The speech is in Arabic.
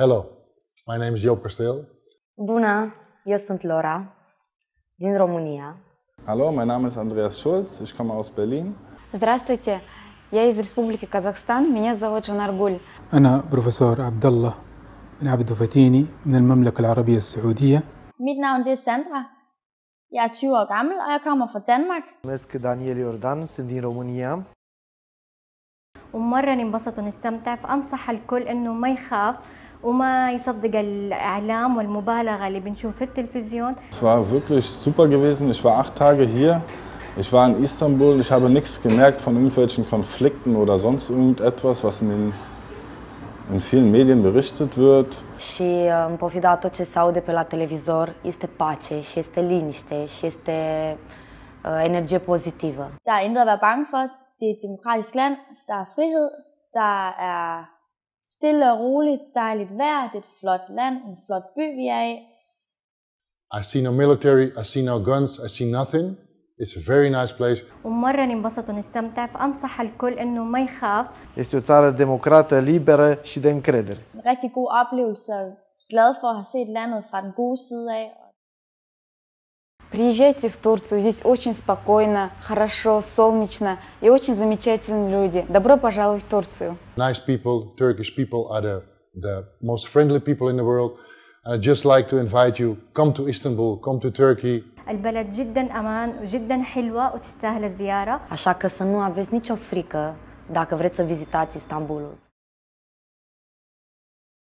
Hello, my name is Joop Kasteel. Bună, eu sunt Laura, din România. Hallo, mein Name ist Andreas Schulz, ich komme aus Berlin. Здравствуйте, я из Республики Казахстан, меня зовут Жанаргуль. أنا بروفيسور عبد الله بن عبد الفتيني من المملكة العربية السعودية. Mit navn det er Sandra. Jeg er 20 år gammel, og jeg kommer fra Danmark. ماسك دانيال يوردان سندين رومانيا ومرة انبسط ونستمتع فأنصح الكل إنه ما يخاف وما يصدق الإعلام والمبالغة اللي بنشوف في التلفزيون. Es war wirklich super gewesen. Ich war acht Tage hier. Ich war in Istanbul, ich habe nichts gemerkt von irgendwelchen Konflikten oder sonst irgendetwas, was in den în film medien berichtet wird. Și în uh, pofida tot ce se aude pe la televizor, este pace și este liniște și este uh, energie pozitivă. Da, er intet at være bange for. Det er et demokratisk land. Der er frihed. Der er Stille og roligt, dejligt vejr, det er et flot land, en flot by, vi er i. I see no military, I see no guns, I see nothing. It's a very nice place. ومرة ننبسط ونستمتع فأنصح الكل إنه ما يخاف. Este o țară democrată, liberă și de încredere. En rigtig god oplevelse. Glad for at have set landet fra den gode side af Приезжайте в Турцию, здесь очень спокойно, хорошо, солнечно и очень замечательные люди. Добро пожаловать в Турцию. Nice people, Turkish people are the, the most friendly people in the world. And I'd just like to invite you, come to Istanbul, come to Turkey. البلد جدا أمان وجدا حلوة وتستاهل الزيارة. Așa că să nu aveți nicio frică dacă vreți să vizitați Istanbulul.